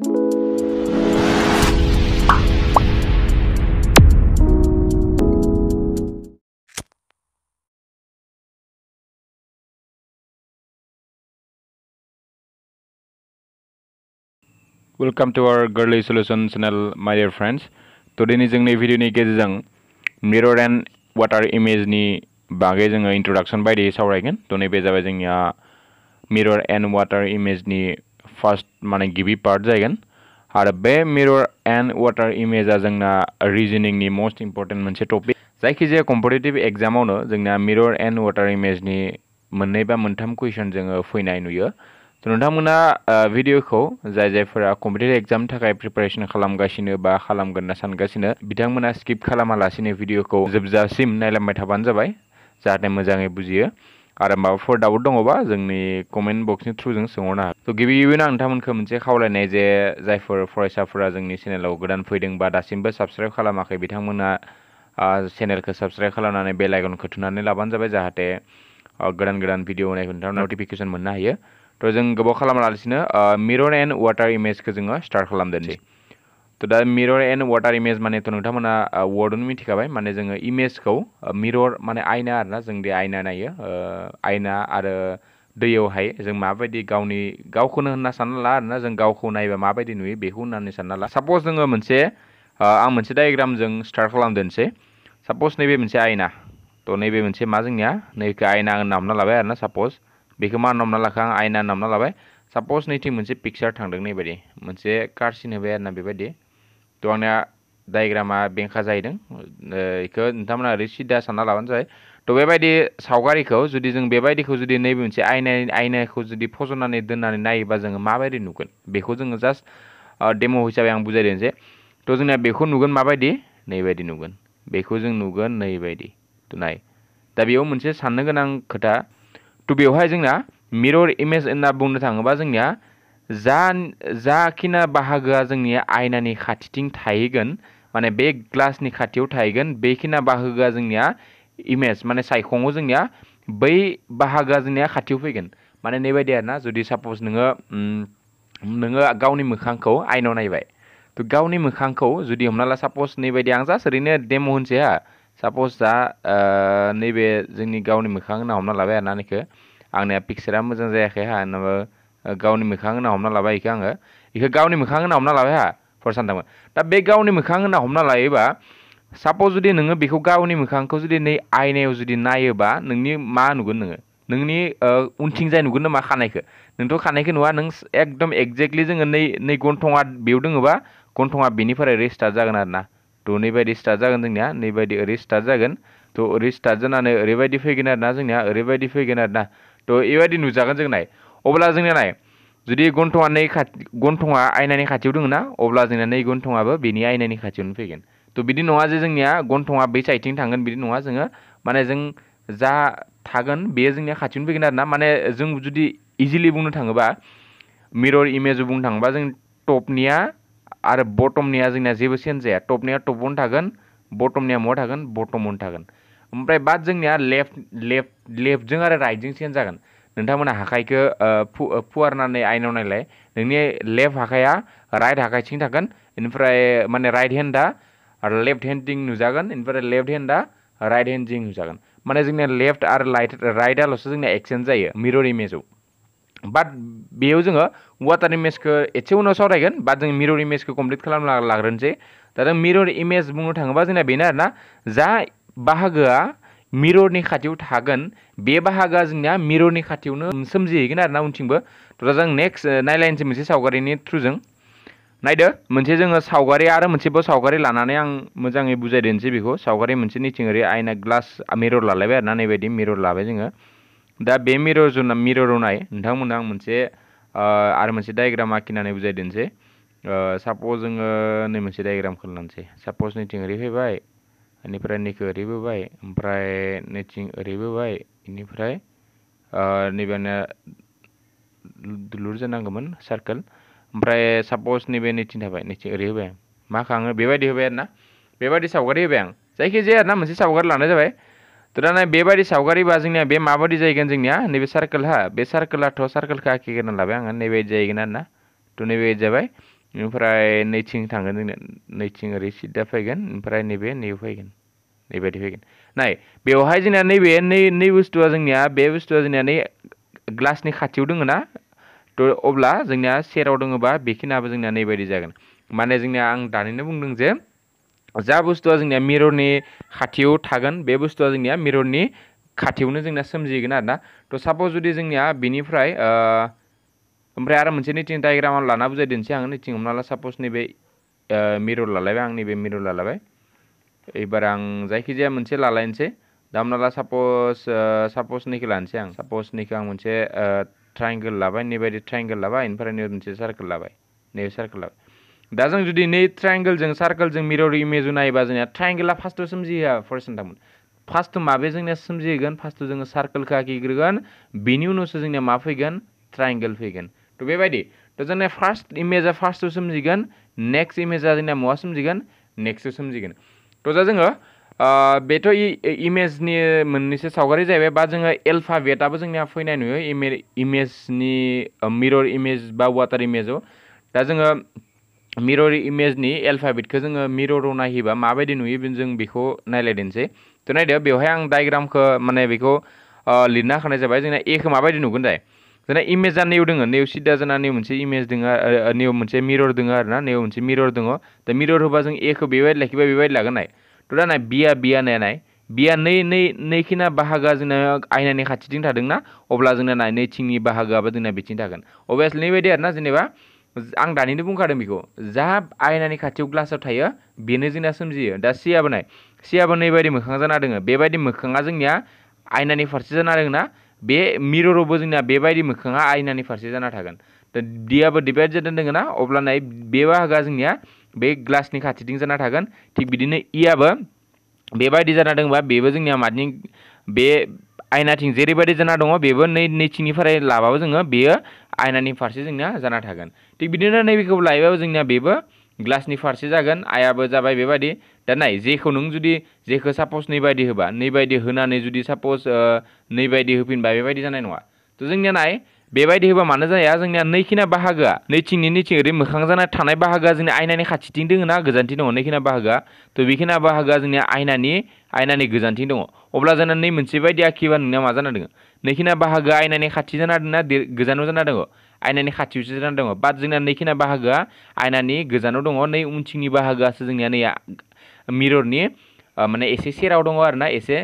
welcome to our girly solution channel my dear friends दिनै जोंनि video गेजेज mirror and water इमेजनि बगे जो इंट्रोडक्शन बैदे सौरागन तो नैबे जाबाय जोंनिया mirror and water image first माने गिबि पार्ट जागोन आरो बे मिरर एन्ड वाटार इमेजआ जोंना रिजनिंनि मोस्ट इम्पर्टेन्ट मोनसे टपिक जायखिजाया कम्पिटिटिभ एक्जामावनो जोंना मिरर एन्ड वाटार इमेजनि मोननै बा मोनथाम कुइसन जोङो फैनाय नुयो थ' नोंथांमोना भिडिअखौ जाय जायफोरा कम्पिटिटिभ एक्जामनि थाखाय प्रिपेरेसन खालामगासिनो बा खालामगोन ना सानगासिनो बिथांमोना स्किप खालामालासिनो भिडिअखौ जोबजासिम नायलांबाय थाबानो जाबाय जाहाथे मोजाङै बुजियो आरो माबाफोर दाउट दङबा जोंनि कमेन्ट बक्सनि थ्रुजों सोंहरनो हागोन थ' गिबि गिबिनो आं नोंथांमोनखौ मोनसे खावलायनाय जे जायफोर फरायसाफोरा जोंनि चेनेलाव गोदान फैदों बा दासिमबो साबस्क्राइब खालामाखै बिथांमोना चेनेलखौ साबस्क्राइब खालामनानै बेल आइकनखौ थुनानै लाबानो जाबाय जाहाथे गोदान गोदान भिडिअ होनायखौ नोंथाङा नटिफिकेसन मोननो हायो थ' जों गोबाव खालामालासिनो मिरर एन्ड वाटार इमेजखौ जोङो स्टार्ट खालामदोंसै तो दा मिरर एंड वाटार इमेज मानेथ' तो नोंथांमोना वर्डआवनो मिथिखाबाय माने जोङो इमेजखौ मिरर माने आयना आरोना जों दे आयना नायो आयना आरो दैयावहाय जों माबायदि गावनि गावखौनो होनना सानना ला आरोना जों गावखौ नायबा माबायदि नुयो बेखौ होननानै सानना ला साप'ज जोङो मोनसे आं मोनसे डायग्रामजों स्टार्ट खालामदोनसै साप'ज नैबे मोनसे आयना थ' तो नैबे मोनसे मा जोंनिया नैखो आयना होनना हमना लाबाय ना साप'ज बेखौ मा होनना हमना लाखो आं आयना होनना हमना लाबाय साप'ज नैथिं मोनसे पिक्चार थांदों नैबायदि मोनसे कार सिन होबाय आरोना बेबायदि थ' आंनिया डायग्रामा बेंखा जाहैदों बेखौ नोंथांमोना ओरै सिदा सानना लाबानो जाबाय थ' बेबायदि सावगारिखौ जो जों बेबायदिखौ जुदि नैबे मोनसे आयना आयनाखौ जुदि फज'नानै नायोबा जोङो माबायदि नुगोन बेखौ जोङो जास्ट डेम' हिसाबै आं बुजायदों जे थ' जोंना बेखौ नुगोन माबायदि नैबायदि नुगोन बेखौ जों नुगोन नैबायदि थ' नाय दा बेयाव मोनसे साननो गोनां खोथा थ' बेवहाय जोंना मिरर इमेज होनना बुंनो थाङोबा जोंनिया जा जाखिना बाहागोआ जोंनि आयनानि खाथिथिं थाहैगोन माने बे ग्लासनि खाथियाव थाहैगोन बेखिना बाहागोआ जोंनिया इमेज माने सायखङाव जोंनिया बै बाहागोआ जोंनिया खाथियाव फैगोन माने नैबायदि आरोना जुदि साप'ज नोङो नोङो गावनि मोखांखौ आयनाव नायबाय थ' गावनि मोखांखौ जुदि हमना ला साप'ज नैबायदि आं जास्ट ओरैनो डेम' होनसै हा साप'ज दा नैबे जोंनि गावनि मोखां होनना हमना लाबाय आरोना नैखो आंनिया पिक्सारा मोजां जायाखै हा होननाबा गावनि मोखां होना हमना लाबाय इखौ आङो इखौ गावनि मोखां होना हमना लाबाय हा फर सानदोंमोन दा बे गावनि मोखां होना हमना लायोबा साप'ज जुदि नोङो बेखौ गावनि मोखांखौ जुदि नै आयनायाव जुदि नायोबा नोंनि मा नुगोन नोङो नोंनि उनथिंजाय नुगोन नामा खानायखौ नोंथ' खानायखौ नुवा नों एकदम एक्जेक्टलि जोङो नै नै गन्थङा बेयाव दोङोबा गन्थङा बेनिफ्राय ओरै स्टार्ट जागोन आरो ना थ' नैबायदि स्टार्ट जागोन जोंनिया नैबायदि ओरै स्टार्ट जागोन थ' ओरै स्टार्ट जानानै ओरैबायदि फैगोन आरो ना जोंनिया ओरैबायदि फैगोन आरो ना थ' बेबायदि नुजागोन जोंनाय अब्ला जोंनिया नाय जुदि गन्थङा नै खाथि गन्थङा आयनानि खाथियाव दङ ना अब्ला जोंना नै गन्थङाबो बेनि आयनानि खाथियावनो फैगोन थ' बिदि नङा जे जोंनिया गन्थङा बे साइडथिं थांगोन बिदि नङा जोङो माने जों जा थागोन बेयो जोंनिया खाथियावनो फैगोन आरो ना माने जों जुदि इजिलि बुंनो थाङोबा मिरर इमेज बुंनो थाङोबा जों टपनिया आरो बटमनिया जोंनिया जेबो चेन्ज जाया टपनिया टपआवनो थागोन बटमनिया महा थागोन बटमावनो थागोन ओमफ्राय बाद जोंनिया लेफ्ट लेफ्ट लेफ्टजों आरो राइटजों चेन्ज जागोन नोंथांमोना आखाइखौ फुवारनानै आयनाव नायलाय नोंनि लेफ्ट आखाइया राइट आखाइथिं थागोन बेनिफ्राय माने राइट हेन्डआ लेफ्ट हेन्डजों नुजागोन बेनिफ्राय लेफ्ट हेन्डआ राइट हेन्डजों नुजागोन माने जोंनिया लेफ्ट आरो राइट राइटआल'सो जोंनिया एक्सेन्ज जायो मिरर इमेजाव बाट बेयाव जोङो वाटार इमेजखौ एसे उनाव सावरायगोन बाट जों मिरर इमेजखौ कमप्लिट खालामना लाग्रोनोसै दा जों मिरर इमेज बुंनो थाङोबा जोंना बेनो आरोना जा बाहागोआ मिर'रनि खाथियाव थागोन बे बाहागोआ जोंनिया मिर'रनि खाथियावनो सोमजिहैगोन आरोना उनथिंबो थ' जों नेक्स्ट नायलायनोसै मोनसे सावगारिनि थ्रुजों नायदो मोनसे जोङो सावगारि आरो मोनसेबो सावगारि लानानै आं मोजाङै बुजायदेरनोसै बेखौ सावगारि मोनसेनिथिं ओरै आयना ग्लास मिर'र लालायबाय नई नैबायदि मिर'र लाबाय जो दा बे मिर'र जुना मिर'राव नाय नोंथांमोननो आं मोनसे आरो मोनसे डायग्राम आखिनानै बुजायदेरनोसै साप'ज जोङो नै मोनसे डायग्रामखौ लानोसै साप'ज नैथिं ओरै बेनिफ्राय नैखौ ओरैबोबाय ओमफ्राय नैथिं ओरैबोबाय इनिफ्राय नैबेना दुलुर जानांगौमोन सार्कल ओमफ्राय साप'ज नैबे नैथिं थाबाय नैथिं ओरै होबाय मा खाङो बेबायदि होबाय आरो ना बेबायदि सावगारि होबाय आं जायखि जायखिजाया आरोना मोनसे सावगारि लानाय जाबाय दाना बेबायदि सावगारिबा जोंनिया बे माबायदि जाहैगोन जोंनिया नैबे सार्कोलहा बे सार्कोलाथ' सार्कोलखौ आखिग्रोना लाबाय आङो नैबेबायदि जाहैगोन आरो ना थ' नैबेबायदि जाबाय ओमफ्राय नैथिं थांगोन जोंना नैथिं ओरै सिदा फैगोन ओमफ्राय नैबे नैबे फैगोन नैबायदि फैगोन नाय बेवहाय जोंना नैबे नै नै बुस्थुआ जोंनिया बे बुस्थुआ जोंनिया नै ग्लासनि खाथियाव दोङो ना थ' अब्ला जोंनिया सेराव दोङोबा बेखिनियाबो जोंनिया नैबायदि जागोन माने जोंनिया आं दानिनो बुंदों जे जा बुस्तुआ जोंनिया मिररनि खाथियाव थागोन बे बुस्थुआ जोंनिया मिररनि खाथियावनो जोंना सोमजिगोन आरो ना थ' साप'ज जुदि जोंनिया बेनिफ्राय आरो मोनसे डायग्राम डायग्रामाव लाना बुजायदोनसै आं नैथिं हमना ला साप'ज नैबे मिरर लालायबाय आं नैबे मिरर लालायबाय एबार आं जायखिजाया मोनसे लालायनोसै दा हमना ला साप'ज साप'ज नैखौ लानोसै आं साप'ज नैखौ आं मोनसे ट्राइंगोल लाबाय नैबायदि लाई लाबाय ओमफ्राय नैबे मोनसे सार्कोल लाबाय नैबे सार्कोल लाबाय दा जों जुदि नै ट्राइंगोलजों सार्कोलजों मिरर इमेजआव नायोबा जोंनिया ट्राइंगोला फार्स्टआव सोमजिहोआ फरायसानोथांमोन फार्स्ट माबे जोंनिया सोमजिहोगोन फार्स्टआव जोङो सार्कोलखौ आखिग्रोगोन बेनि उनावसो जोंनिया मा फैगोन ट्राइंगल फैगोन थ' बेबायदि थ' जोंना फार्स्ट इमेजा फार्स्टआव सोमजिगोन नेक्स्ट इमेजा जो मुवा सोमजिगोन नेक्स्टआव सोमजिगोन थ' दा जोङो बेथ' इमेजनि मोननैसो सावगारि जो बा जोङो एलफाबेटाबो जोंनिया मिरर इमेज बा वाटार इमेजाव दा जो मिरर इमेजनि एलफाबेटखौ जोङो मिरराव नायहैबा माबायदि नुयो जों बेखौ नायलायदोंसै थ' नायदो बेवहाय आं डायग्रामखौ माने बेखौ लिरना होखानाय जाबाय जोंना एखौ माबायदि नुगोन दाय जोंना इमेजा नेव दोङो नेव सिदा जोंना नेव मोनसे इमेज दङ नेव मोनसे मिरर दङ आरो ना नेव मोनसे मिरर दङ दा मिरर होबा जो ए बेबायदि लाखिबा बेबायदि लागोन नाय थ' दा नाय बिया बिया नाय नाय बिया नै नै नैखिना बाहागोआ जोंना आयनानि खाथिथिं थादोंना अब्ला जो नाय नैथिंनि बाहागोआबो जोंना बिथिं थागोन अभियासलि नैबायदि आरो ना जेनेबा आं दानिनो बुंखादों बेखौ जा आयनानि खाथियाव ग्लासाव थायो दा सियाबो नाय सियाबो बी मोखां जाना दोङो बेबायदि मोखाङा जोंनिया आयनानि फारसे जाना दोङो ना बे मिररावबो जोंना बेबायदि मोखाङा आयनानि फारसे जाना थागोन दा डियाबो डिभाइड जादों दोङोना अब्लाना बे बाहागोआ जोंनिया खाथिथिं जाना थागोन थिग बिदिनो इयाबो जाना दंबा बेबो जोंनिया मानि बे आयनाथिं जेरैबायदि जाना दङ बेबो नै नैथिंनिफ्राय लाबाबो जोङो बेयो फारसे जोंनिया जाना थागोन थिग बिदिनो नैबेखौ लायोबाबो जोंनिया बेबो ग्लासनि फारसे जागोन आइयाबो जाबाय बेबायदि दा नाय जेखौ नों जुदि जेखौ साप'ज नैबायदि होबा नैबायदि होनानै जुदि साप'ज नैबायदि होफिनबा बेबायदि जानाय नङा थ' जोंनिया नाय बेबायदि होबा मानो जाया जोंनिया नैखिना बाहागोआ नैथिंनि नैथिं ओरै मोखां जाना थानाय बाहागोआ जोंनि आयनानि खाथिथिं दङ ना गोजानथिं दङ नैखिना बाहागोआ थ' बेखिना बाहागोआ जोंनिया आयनानि आयनानि गोजानथिं दङ अब्ला जोंना नै मोनसे बायदि आखिबा नोंनिया मा जाना दङ नैखिना बाहागोआ आयनानि खाथि जाना दङ गोजानाव जाना दङ आईना खाथियावसो जानानै दङ बाट जोंना नैखिना बाहागोआ आयनानि गोजानाव दङ नै उनथिंनि बाहागोआसो जोंनिया नै मिररनि माने एसे सेराव दङ आरो ना एसे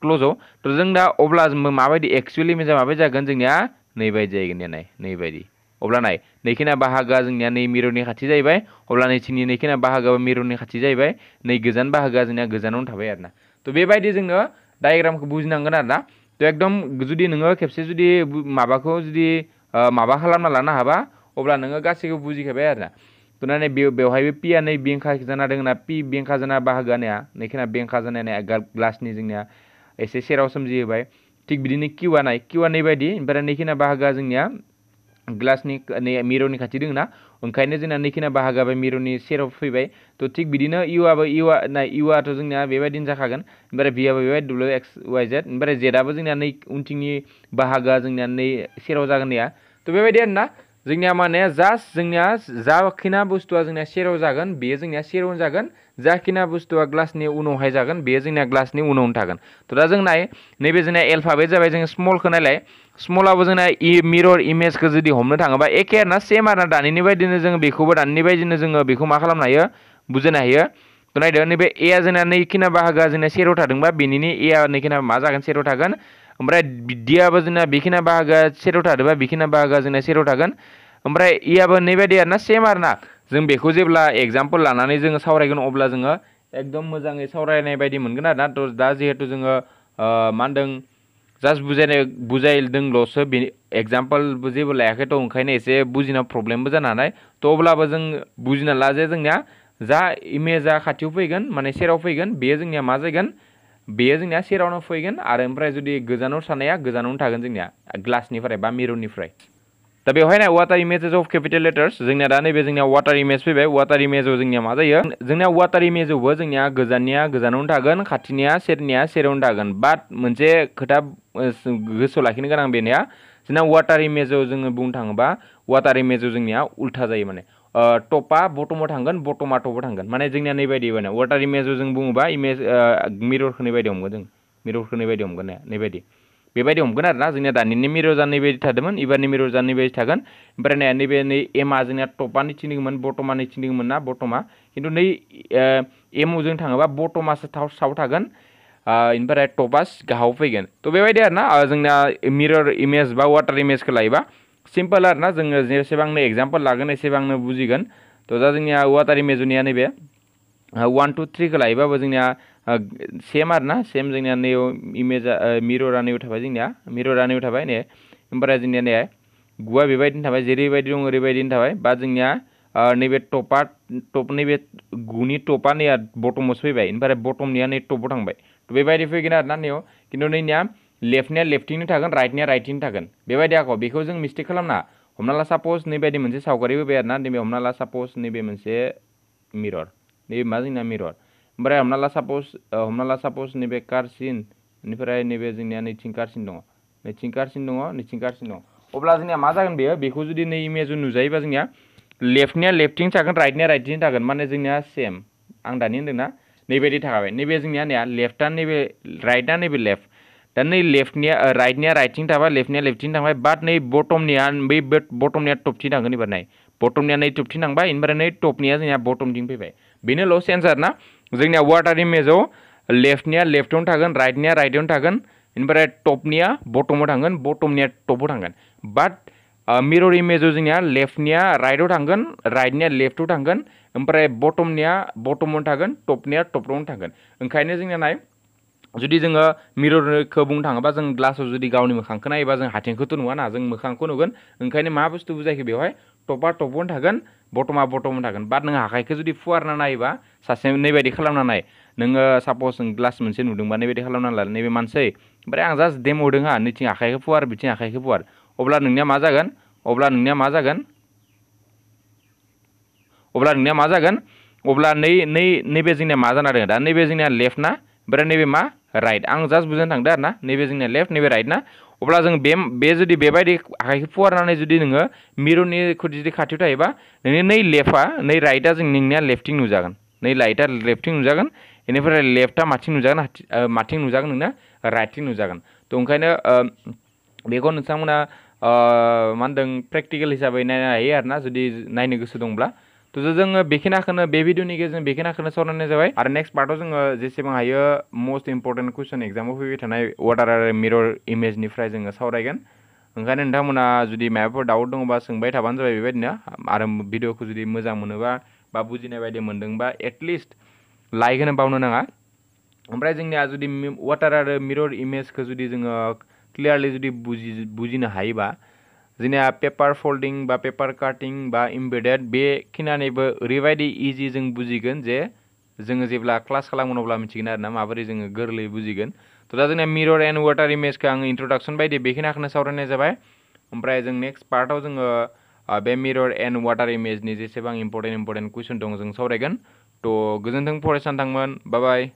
क्ल'जाव थ' दा अब्ला माबायदि एक्सुवेलि मेजा माबायदि जागोन जोंनिया नैबायदि जाहैगोन दे नाय नैबायदि अब्ला नाय नैखिना बाहागोआ जोंनिया नै मिररनि खाथि जाहैबाय अब्ला नैथिंनि नैखिना बाहागोआ मिररनि खाथि जाहैबाय नै गोजान बाहागोआ जोंनिया गोजानावनो थाबाय आरो ना थ' बेबायदि जोंनो डायग्रामखौ बुजिनांगोन आरो ना थ' एकदम जुदि नोङो खेबसे जुदि माबाखौ जुदि माबा खालामना हाबा अब्ला नोङो गासैखौबो बुजिखाबाय आरो ना तुनाने बेवहायबो पिया नै बेंखा जाना दोंना पि बेंखा जाना बाहागोआनिया नैखिना बेंखा जानाया ग्लासनि जोंनिया एसे सेराव सोमजिहोबाय थिग बिदिनो किउआ नाय किउआ नै बायदि ओमफ्राय नैखिना बाहागोआ जोंनिया ग्लासनि नै मिररनि खाथि दोंना ओंखायनो जोंना नैखिना बाहागोआ मिरुनि सेराव फैबाय थ' थिग बिदिनो इउआबो इउआ ना इउआथ' जोंना बेबायदिनो जाखागोन ओमफ्राय भिआबो बेबायदि डब्लिउ एक्स वाइ जेड ओमफ्राय जेडआबो जोंना नै उनथिंनि बाहागोआ जोंना नै सेराव जागोननिया थ' बेबायदि आरोना जोंनिया माने जास्ट जोंनिया जाखिना बुस्तुआ जोंनिया सेराव जागोन बेयो जोंनिया सेरावनो जागोन जाखिना बुस्तुआ ग्लासनि उनावहाय जागोन बेयो जोंनिया ग्लासनि उनावनो थागोन थ' दा जों नाय नैबे जोंनिया एल्फाबेट जाबाय जोङो स्मलखौ नायलाय स्मलाबो जोंना मिरर इमेजखौ जुदि हमनो थाङोबा एखे आरोना सेम आरोना दानिनि बायदिनो जोङो बेखौबो दानिनि बायदिनो जोङो बेखौ मा खालामनो हायो बुजिनो हायो नायदो नैबे एआ जोंना नैखिना बाहागोआ जोंना सेराव थादोंबा बेनिनो एआ नैखिना मा जागोन सेराव थागोन ओमफ्राय डिआबो जोंना बेखिना बाहागोआ सेराव थादोंबा बेखिना बाहागोआ जोंना सेराव थागोन ओमफ्राय इयाबो e नैबायदि आरोना सेम आरोना जों बेखौ जेब्ला एग्जाम्पल लानानै जोङो सावरायगोन अब्ला जोङो एकदम मोजाङै सावरायनाय बायदि मोनगोन आरोना दा जिहेतु जोङो मा होनदों जस्ट बुजायनाय बुजायदोंल'सो बे एग्जाम्पलबो जेबो लायाखैथ' ओंखायनो एसे बुजिनायाव प्रब्लेमबो जानो हानाय थ' अब्लाबो जों बुजिना ला जे जोंनिया जा इमेजआ खाथियाव फैगोन माने सेराव फैगोन बेयो जोंनिया मा जागोन बेयो जोंनिया सेरावनो फैगोन आरो ओमफ्राय जुदि गोजानाव थानाया गोजानावनो थागोन जोंनिया ग्लासनिफ्राय बा दा बेवहाय इमेजेस अफ केपिटेल लेटार्स जोंनिया दा नैबे जोंनिया वाटार इमेज फैबाय वाटार इमेजाव जोंनिया मा जायो जोंनिया वाटार इमेजावबो जोंनिया गोजाननिया गोजानावनो थागोन खाथिनिया सेरनिया सेरावनो थागोन बाट मोनसे खोथा गोसोआव लाखिनो गोनां बेनिया जोंना वाटार इमेज जोङो बुंनो थाङोबा वाटार इमेज जोंनिया उल्टा जायो माने टपा बटमाव थांगोन बटमा टपाव थांगोन माने जोंनिया नैबायदि माने वाटार इमेजाव जों बुङोबा इमेज मिररखौ नैबायदि हमगोन जों मिररखौ नैबायदि हमगोन नैबायदि बेबायदि हमगोन आरो ना जोंनिया दानिनि मिर'जा नैबायदि थादोंमोन एबारनि मिर'जा नैबायदि थागोन ओमफ्राय नाया नैबे नै एमआ जोंनिया टपानि थिनदोंमोन बटमानि थिनदोंमोन ना बटमा खिन्थु नई एमाव जों थाङोबा बटमासो थाव साव टपा गाहाव फैगोन थ' बेबायदि आरो ना जोंना मिरर इमेज बा वाटार इमेजखौ लायोबा सिम्पल आरो ना जोङो एग्जाम्पल लागोन एसेबांनो बुजिगोन थ' दा जोंनिया वाटार इमेजनिया नैबे वान uh, टु थ्रिखौ लायोबाबो जोंनिया सेम आरो सेम जोंनिया नै इमेज मिररा नैयाव थाबाय जोंनिया मिररा नैयाव थाबाय नै ओमफ्राय जोंनिया नै गुवा बेबायदिनो बा जोंनिया uh, नैबे टपा टप नैबे गुनि टपा नैया बटमावसो फैबाय ओमफ्राय बटमनिया नै टपाव थांबाय तो बेबायदि फैगोन आरो ना नैयाव खिन्थु नैनिया लेफ्टनिया लेफ्टथिंनो थागोन राइटनिया राइटथिंनो थागोन बेबायदि आख' बेखौ जों मिस्टेक खालामना हमना ला साप'ज नैबायदि मोनसे सावगारि फैबाय आरो ना नैबे हमना ला साप'ज नैबे मोनसे मिरर नैबे मा जोंना मिरर ओमफ्राय हमना ला साप'ज हमना ला साप'ज नैबे कारसिन बेनिफ्राय नैबे जोंनिया नैथिं कारसिन दङ नैथिं कारसिन दङ नैथिं कारसिन दङ अब्ला जोंनिया मा जागोन बेयो बेखौ जुदि नै इमेजन नुजायोबा जोंनिया लेफ्टनिया लेफ्टथिं थागोन राइटनिया राइटथिं थागोन माने जोंनिया सेम आं दानि होन्दोंना नैबेदि थाखाबाय नैबे जोंनिया नैया लेफ्टआ नैबे राइटआ नैबे लेफ्ट दा नै लेफ्टनिया राइटनिया राइटथिं थाबाय लेफ्टनिया लेफ्टथिं थांबाय बाट नै बटमनिया बै बटमनिया टपथिं थांगोन एबार नै बटमनिया नै टपथिं थांबाय ओमफ्राय नै टपनिया जोंनिया बटमथिं फैबाय बेनोल' चेन्ज ना जोंनिया वाटार इमेजाव लेफ्टनिया लेफ्ट थागोन राइटनिया राइटआवनो थागोन बेनिफ्राय टपनिया बटमाव थांगोन बटमनिया टपाव थांगोन बाट मिरर इमेजाव जोंनिया लेफ्टनिया राइटआव थांगोन राइटनिया लेफ्टआव थांगोन ओमफ्राय बटमनिया बटमावनो थागोन टपनिया टपआवनो थांगोन ओंखायनो जोंनिया नाय जुदि जोङो मिररखौ बुंनो थाङोबा जों ग्लासाव जुदि गावनि मोखांखौ नायोबा जों हाथेंखौथ' नुवाना जों मोखांखौ नुगोन ओंखायनो मा बुस्थु बुजायखो बेवहाय टपा टपआवनो थागोन बटमा बटम थागोन बाट नों आखाइखौ जुदि फुवारना नायोबा सासे नैबायदि खालामना नाय नोङो साप'ज नों ग्लास मोनसे नुदोंबा नैबायदि खालामना ला नैबे मानसै ओमफ्राय आं जास्ट डेम होदों हा नैथिं आखाइखौ फुवार बिथिं आखाइखौ फुवार अब्ला नोंनिया मा जागोन अब्ला नोंनिया मा जागोन अब्ला नोंनिया मा जागोन अब्ला नै नै नैबे जोंनिया मा जाना दङ दा नैबे जोंनिया लेफ्ट ना ओमफ्राय नैबे मा राइट आं जस्ट बुजायनो थांदों आरो ना नैबे जोंनिया लेफ्ट नैबे राइट ना अब्ला जों बे बे जुदि बेबायदि आखाइखौ फुवारनानै जुदि नोङो मिरुनिखौ जुदि खाथियाव लेफ्टा नोंनि नै लेफ्टआ नै राइटआ जों नोंनिया लेफ्टथिं नुजागोन नै लाइटआ लेफ्टथिं नुजागोन बेनिफ्राय लेफ्टआ माथिं नुजागोन माथिं नुजागोन नोंना ओंखायनो बेखौ नोंथांमोना मा होनदों प्रेक्टिकेल हिसाबै नायनो हायो आरो ना जुदि नायनो गोसो दंब्ला थ' तो जो बेखिनाखौनो बे भिडिअनि गेजेरजों बेखिनाखौनो सावरायनाय जाबाय आरो नेक्स्ट पार्टो जो जेसेबां हायो मस्ट इम्पर्टेन्ट कुइसन एग्जामाव फैबाय थानाय वाटार आरो मिरर इमेज जोङो सावरायगोन ओंखायनो नोंथांमोना जुदि माबाफोर डाउट दङबा सोंबाय थाबानो जाबाय बेबायदिनो आरो भिडिअखौ जुदि मोजां मोनोबा बा बुजिनाय बायदि मोन्दोंबा एटलिस्ट लाइक होनो बावनो नाङा ओमफ्राय जोंनिया जुदि वाटार आरो मिरर इमेजखौ जुदि जोङो क्लियारलि जुदि बुजि बुजिनो हायोबा जिना पेपार फल्डिं बा पेपार काटिं बा इमबेडेड बेखिनानैबो ओरैबायदि इजि जों बुजिगोन जे जोङो जेब्ला क्लास खालामगोन अब्ला मिथिगोन आरो ना माबोरै जोङो गोरलैयै बुजिगोन त' दा जोंना मिरर एन्ड वाटार इमेजखौ आङो इन्ट्र'डाक्सन बायदि बेखिनाखौनो सावरायनाय जाबाय ओमफ्राय जों नेक्स्ट पार्टआव जोङो बे मिरर एन्ड वाटार इमेजनि जेसेबां इम्पर्टेन्ट इम्पर्टेन्ट कुइसन दं जों सावरायगोन त' गोजोन्थों फरायसानो थांमोन बाय